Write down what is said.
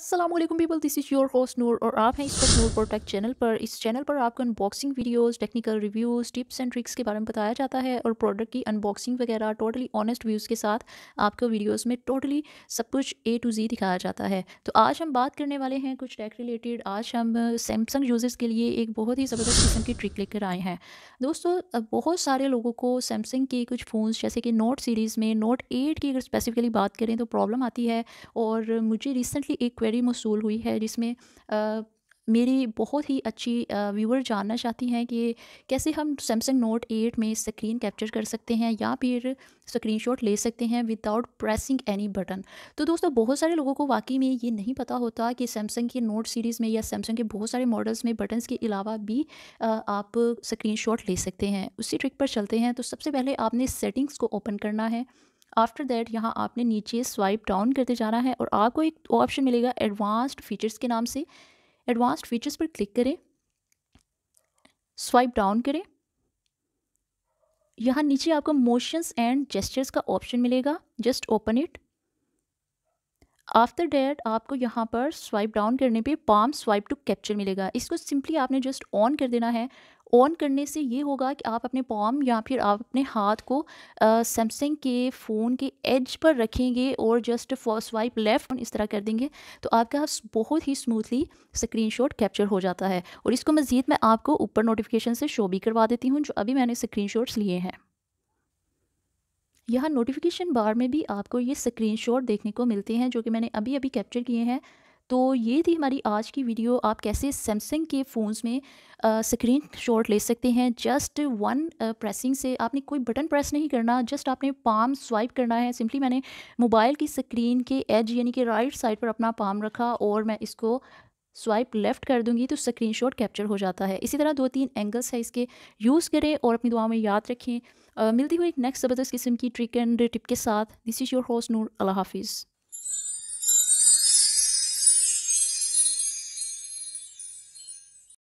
Aslam people this is your host Noor और आप हैं इस वक्त नूर प्रोटेक्ट चैनल पर इस चैनल पर आपको unboxing videos technical reviews tips and tricks के बारे में बताया जाता है और प्रोडक्ट की अनबॉक्सिंग वगैरह टोटली ऑनेस्ट व्यूज़ के साथ आपको वीडियोस में टोटली सब कुछ ए टू जी दिखाया जाता है तो आज हम बात करने वाले हैं कुछ टेक रिलेटेड आज हम सैमसंग uh, यूज़र्स के लिए एक बहुत ही ज़बरदस्त किस्म की ट्रिक लेकर आए हैं दोस्तों बहुत सारे लोगों को सैमसंग के कुछ फ़ोन जैसे कि नोट सीरीज़ में नोट एट की अगर स्पेसिफिकली बात करें तो प्रॉब्लम आती है और मुझे रिसेंटली एक स्टडी मौसू हुई है जिसमें मेरी बहुत ही अच्छी व्यूअर जानना चाहती हैं कि कैसे हम सैमसंग नोट एट में स्क्रीन कैप्चर कर सकते हैं या फिर स्क्रीनशॉट ले सकते हैं विदाउट प्रेसिंग एनी बटन तो दोस्तों बहुत सारे लोगों को वाकई में ये नहीं पता होता कि सैमसंग के नोट सीरीज़ में या सैमसंग के बहुत सारे मॉडल्स में बटन्स के अलावा भी आप स्क्रीन ले सकते हैं उसी ट्रिक पर चलते हैं तो सबसे पहले आपने सेटिंग्स को ओपन करना है आफ्टर दैट यहाँ आपने नीचे स्वाइप डाउन करते जाना है और आपको एक ऑप्शन मिलेगा एडवांस्ड फीचर्स के नाम से एडवांस्ड फीचर्स पर क्लिक करें स्वाइप डाउन करें यहाँ नीचे आपको मोशंस एंड जेस्चर्स का ऑप्शन मिलेगा just open it after that आपको यहाँ पर स्वाइप डाउन करने पे पाम स्वाइप टू कैप्चर मिलेगा इसको सिंपली आपने जस्ट ऑन कर देना है ऑन करने से ये होगा कि आप अपने पाम या फिर आप अपने हाथ को सैमसंग के फ़ोन के एज पर रखेंगे और जस्ट स्वाइप लेफ़्ट इस तरह कर देंगे तो आपका बहुत ही स्मूथली स्क्रीनशॉट कैप्चर हो जाता है और इसको मज़ीद मैं आपको ऊपर नोटिफिकेशन से शो भी करवा देती हूँ जो अभी मैंने शॉट्स लिए हैं यहाँ नोटिफिकेशन बार में भी आपको ये स्क्रीनशॉट देखने को मिलते हैं जो कि मैंने अभी अभी कैप्चर किए हैं तो ये थी हमारी आज की वीडियो आप कैसे सैमसंग के फ़ोन्स में स्क्रीन शॉट ले सकते हैं जस्ट वन प्रेसिंग से आपने कोई बटन प्रेस नहीं करना जस्ट आपने पाम स्वाइप करना है सिंपली मैंने मोबाइल की स्क्रीन के एज यानी कि राइट साइड पर अपना पाम रखा और मैं इसको स्वाइप लेफ़्ट कर दूंगी तो स्क्रीनशॉट कैप्चर हो जाता है इसी तरह दो तीन एंगल्स है इसके यूज़ करें और अपनी दुआ में याद रखें Uh, मिलती हुई एक नेक्स्ट ज़बरदस्त किस्म की ट्रिक एंड टिप के साथ this is your host Noor अल्लाह हाफिज़